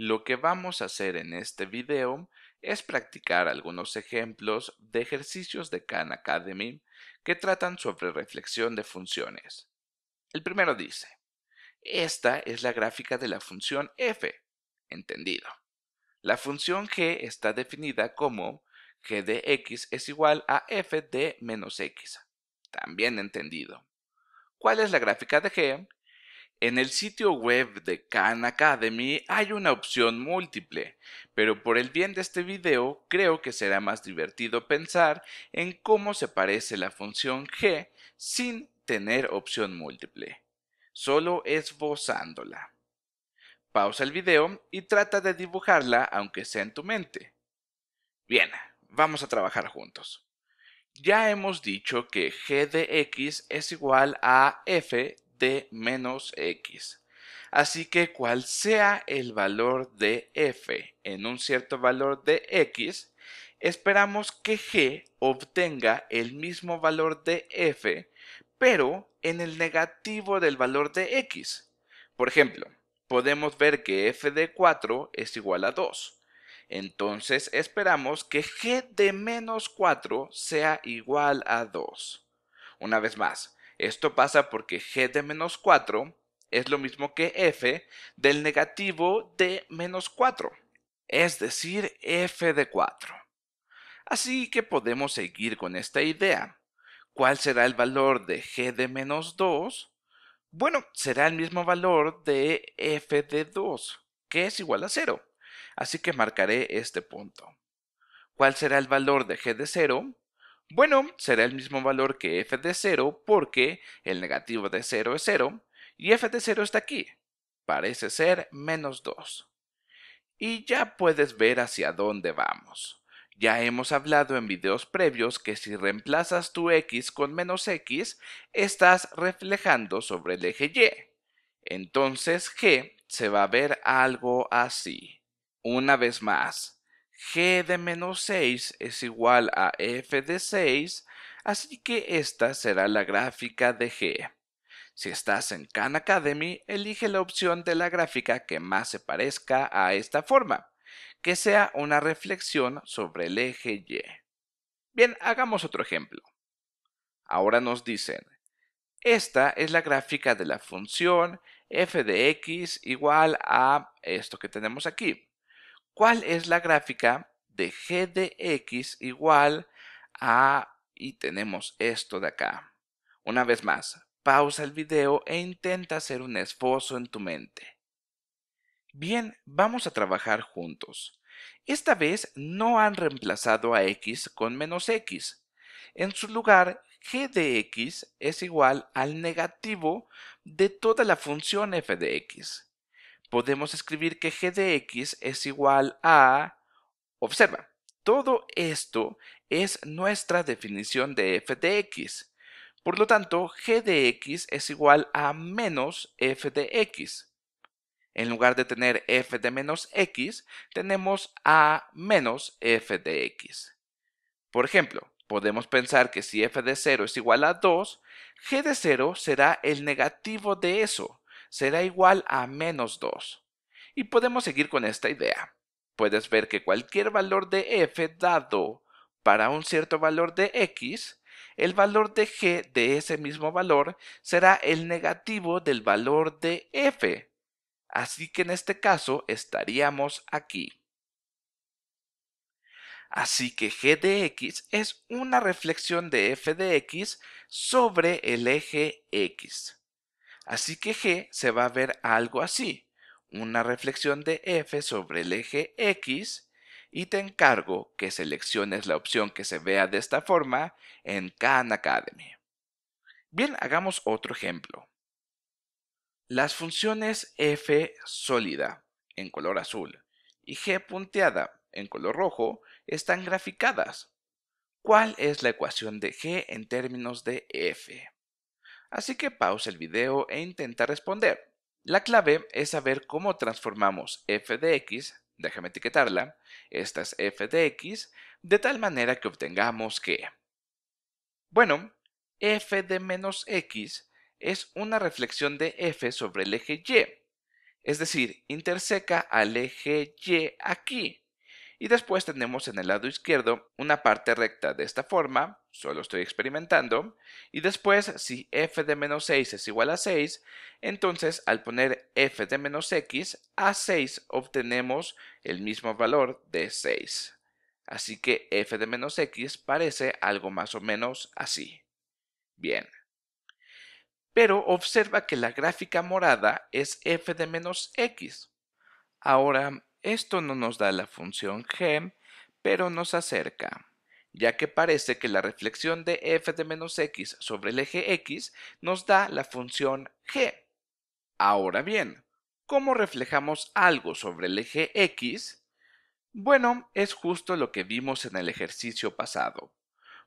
Lo que vamos a hacer en este video es practicar algunos ejemplos de ejercicios de Khan Academy que tratan sobre reflexión de funciones. El primero dice, esta es la gráfica de la función f, entendido. La función g está definida como g de x es igual a f de menos x, también entendido. ¿Cuál es la gráfica de g? En el sitio web de Khan Academy hay una opción múltiple, pero por el bien de este video creo que será más divertido pensar en cómo se parece la función g sin tener opción múltiple, solo esbozándola. Pausa el video y trata de dibujarla aunque sea en tu mente. Bien, vamos a trabajar juntos. Ya hemos dicho que g de x es igual a f de menos x. Así que cual sea el valor de f en un cierto valor de x, esperamos que g obtenga el mismo valor de f, pero en el negativo del valor de x. Por ejemplo, podemos ver que f de 4 es igual a 2. Entonces esperamos que g de menos 4 sea igual a 2. Una vez más, esto pasa porque g de menos 4 es lo mismo que f del negativo de menos 4, es decir, f de 4. Así que podemos seguir con esta idea. ¿Cuál será el valor de g de menos 2? Bueno, será el mismo valor de f de 2, que es igual a 0. Así que marcaré este punto. ¿Cuál será el valor de g de 0? Bueno, será el mismo valor que f de 0 porque el negativo de 0 es 0 y f de 0 está aquí. Parece ser menos 2. Y ya puedes ver hacia dónde vamos. Ya hemos hablado en videos previos que si reemplazas tu x con menos x, estás reflejando sobre el eje y. Entonces g se va a ver algo así. Una vez más, g de menos 6 es igual a f de 6, así que esta será la gráfica de g. Si estás en Khan Academy, elige la opción de la gráfica que más se parezca a esta forma, que sea una reflexión sobre el eje y. Bien, hagamos otro ejemplo. Ahora nos dicen, esta es la gráfica de la función f de x igual a esto que tenemos aquí ¿Cuál es la gráfica de g de x igual a... y tenemos esto de acá? Una vez más, pausa el video e intenta hacer un esbozo en tu mente. Bien, vamos a trabajar juntos. Esta vez no han reemplazado a x con menos x. En su lugar, g de x es igual al negativo de toda la función f de x podemos escribir que g de x es igual a... Observa, todo esto es nuestra definición de f de x. Por lo tanto, g de x es igual a menos f de x. En lugar de tener f de menos x, tenemos a menos f de x. Por ejemplo, podemos pensar que si f de 0 es igual a 2, g de 0 será el negativo de eso, será igual a menos 2. Y podemos seguir con esta idea. Puedes ver que cualquier valor de f dado para un cierto valor de x, el valor de g de ese mismo valor será el negativo del valor de f. Así que en este caso estaríamos aquí. Así que g de x es una reflexión de f de x sobre el eje x. Así que G se va a ver algo así, una reflexión de F sobre el eje X y te encargo que selecciones la opción que se vea de esta forma en Khan Academy. Bien, hagamos otro ejemplo. Las funciones f sólida en color azul y g punteada en color rojo están graficadas. ¿Cuál es la ecuación de g en términos de f? Así que pausa el video e intenta responder. La clave es saber cómo transformamos f de x, déjame etiquetarla, esta es f de x, de tal manera que obtengamos que... Bueno, f de menos x es una reflexión de f sobre el eje y, es decir, interseca al eje y aquí. Y después tenemos en el lado izquierdo una parte recta de esta forma, solo estoy experimentando, y después si f de menos 6 es igual a 6, entonces al poner f de menos x a 6 obtenemos el mismo valor de 6. Así que f de menos x parece algo más o menos así. Bien. Pero observa que la gráfica morada es f de menos x. Ahora, esto no nos da la función g, pero nos acerca ya que parece que la reflexión de f de menos x sobre el eje x nos da la función g. Ahora bien, ¿cómo reflejamos algo sobre el eje x? Bueno, es justo lo que vimos en el ejercicio pasado.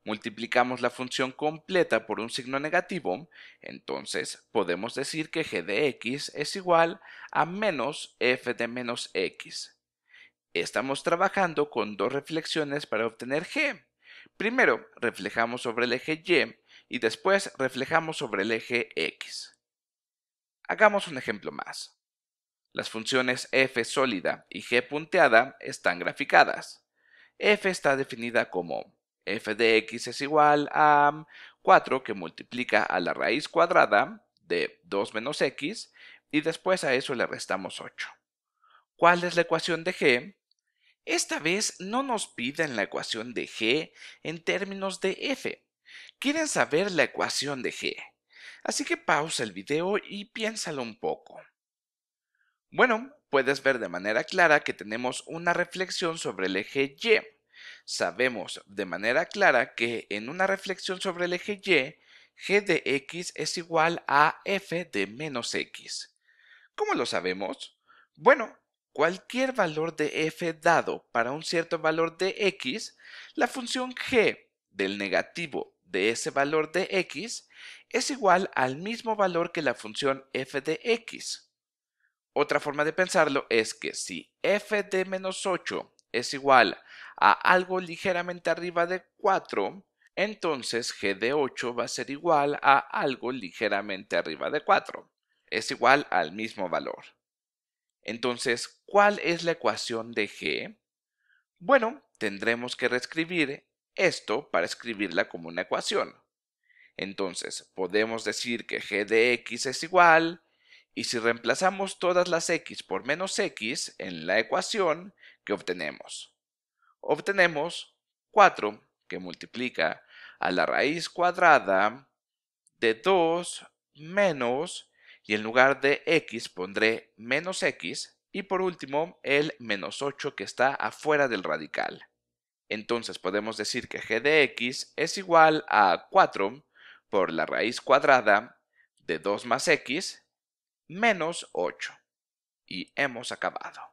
Multiplicamos la función completa por un signo negativo, entonces podemos decir que g de x es igual a menos f de menos x. Estamos trabajando con dos reflexiones para obtener g. Primero reflejamos sobre el eje Y y después reflejamos sobre el eje X. Hagamos un ejemplo más. Las funciones f sólida y g punteada están graficadas. f está definida como f de x es igual a 4 que multiplica a la raíz cuadrada de 2 menos x y después a eso le restamos 8. ¿Cuál es la ecuación de g? Esta vez no nos piden la ecuación de g en términos de f. Quieren saber la ecuación de g. Así que pausa el video y piénsalo un poco. Bueno, puedes ver de manera clara que tenemos una reflexión sobre el eje Y. Sabemos de manera clara que en una reflexión sobre el eje Y, g de x es igual a f de menos x. ¿Cómo lo sabemos? Bueno, cualquier valor de f dado para un cierto valor de x, la función g del negativo de ese valor de x es igual al mismo valor que la función f de x. Otra forma de pensarlo es que si f de menos 8 es igual a algo ligeramente arriba de 4, entonces g de 8 va a ser igual a algo ligeramente arriba de 4. Es igual al mismo valor. Entonces, ¿Cuál es la ecuación de g? Bueno, tendremos que reescribir esto para escribirla como una ecuación. Entonces, podemos decir que g de x es igual, y si reemplazamos todas las x por menos x en la ecuación, ¿qué obtenemos? Obtenemos 4, que multiplica a la raíz cuadrada de 2 menos, y en lugar de x pondré menos x, y por último, el menos 8 que está afuera del radical. Entonces podemos decir que g de x es igual a 4 por la raíz cuadrada de 2 más x menos 8. Y hemos acabado.